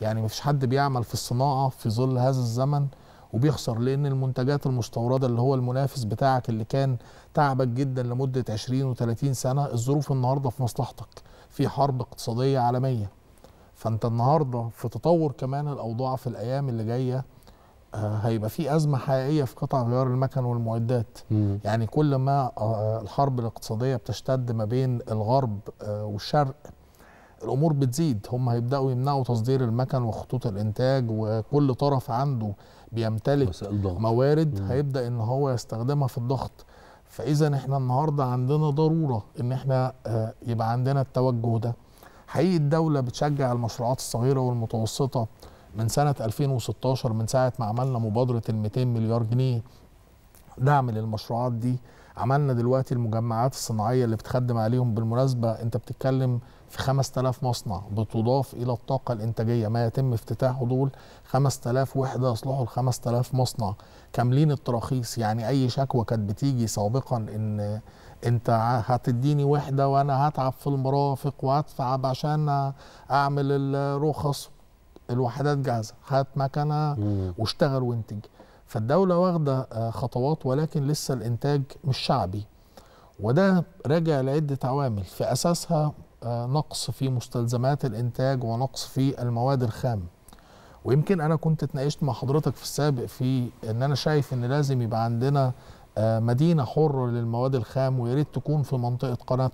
يعني مفيش حد بيعمل في الصناعه في ظل هذا الزمن وبيخسر لان المنتجات المستورده اللي هو المنافس بتاعك اللي كان تعبك جدا لمده 20 و30 سنه الظروف النهارده في مصلحتك في حرب اقتصاديه عالميه فانت النهارده في تطور كمان الاوضاع في الايام اللي جايه آه، هيبقى في ازمه حقيقيه في قطع غيار المكن والمعدات مم. يعني كل ما آه، الحرب الاقتصاديه بتشتد ما بين الغرب آه، والشرق الامور بتزيد هم هيبداوا يمنعوا تصدير المكن وخطوط الانتاج وكل طرف عنده بيمتلك موارد مم. هيبدا ان هو يستخدمها في الضغط فاذا احنا النهارده عندنا ضروره ان احنا آه، يبقى عندنا التوجه ده حقيقي الدوله بتشجع المشروعات الصغيره والمتوسطه من سنه 2016 من ساعه ما عملنا مبادره ال 200 مليار جنيه دعم للمشروعات دي عملنا دلوقتي المجمعات الصناعيه اللي بتخدم عليهم بالمناسبه انت بتتكلم في 5000 مصنع بتضاف الى الطاقه الانتاجيه ما يتم افتتاحه دول 5000 وحده يصلحوا ل 5000 مصنع كاملين التراخيص يعني اي شكوى كانت بتيجي سابقا ان انت هتديني وحده وانا هتعب في المرافق وهتعب عشان اعمل الرخص الوحدات جاهزه هات مكنه واشتغل وانتج فالدولة واخدة آه، خطوات ولكن لسه الإنتاج مش شعبي وده راجع لعدة عوامل في أساسها آه، نقص في مستلزمات الإنتاج ونقص في المواد الخام ويمكن أنا كنت اتناقشت مع حضرتك في السابق في إن أنا شايف إن لازم يبقى عندنا آه، مدينه حره للمواد الخام ويريد تكون في منطقه قناه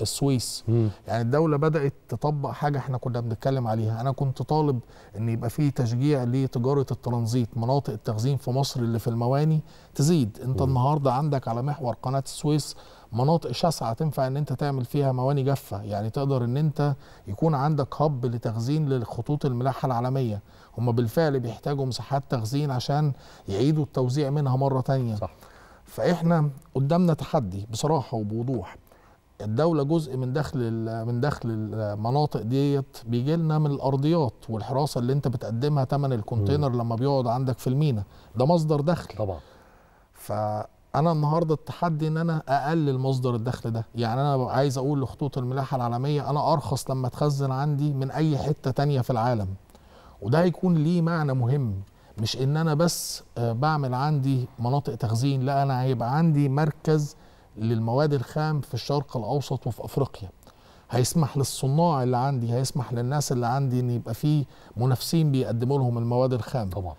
السويس م. يعني الدوله بدات تطبق حاجه احنا كنا بنتكلم عليها انا كنت طالب ان يبقى في تشجيع لتجاره الترانزيت مناطق التخزين في مصر اللي في المواني تزيد انت م. النهارده عندك على محور قناه السويس مناطق شاسعه تنفع ان انت تعمل فيها مواني جافه يعني تقدر ان انت يكون عندك هب لتخزين للخطوط الملاحه العالميه هم بالفعل بيحتاجوا مساحات تخزين عشان يعيدوا التوزيع منها مره تانية صح. فاحنا قدامنا تحدي بصراحه وبوضوح الدوله جزء من دخل من دخل المناطق ديت بيجي لنا من الارضيات والحراسه اللي انت بتقدمها ثمن الكونتينر لما بيقعد عندك في المينا ده مصدر دخل طبعا فانا النهارده التحدي ان انا اقلل مصدر الدخل ده يعني انا عايز اقول لخطوط الملاحه العالميه انا ارخص لما تخزن عندي من اي حته تانية في العالم وده هيكون ليه معنى مهم مش ان انا بس آه، بعمل عندي مناطق تخزين لا انا هيبقى عندي مركز للمواد الخام في الشرق الاوسط وفي افريقيا هيسمح للصناع اللي عندي هيسمح للناس اللي عندي ان يبقى فيه منافسين بيقدموا لهم المواد الخام طبعا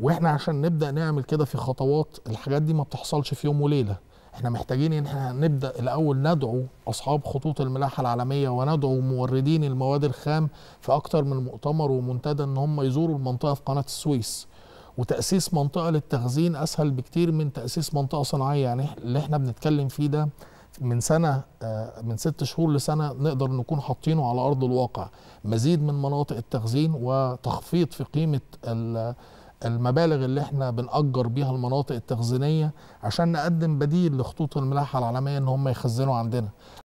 واحنا عشان نبدا نعمل كده في خطوات الحاجات دي ما بتحصلش في يوم وليله احنا محتاجين ان احنا نبدا الاول ندعو اصحاب خطوط الملاحه العالميه وندعو موردين المواد الخام في اكثر من مؤتمر ومنتدى ان هم يزوروا المنطقه في قناه السويس وتاسيس منطقه للتخزين اسهل بكتير من تاسيس منطقه صناعيه يعني اللي احنا بنتكلم فيه ده من سنه آه، من ست شهور لسنه نقدر نكون حاطينه على ارض الواقع مزيد من مناطق التخزين وتخفيض في قيمه المبالغ اللي احنا بنأجر بيها المناطق التخزينية عشان نقدم بديل لخطوط الملاحة العالمية ان هم يخزنوا عندنا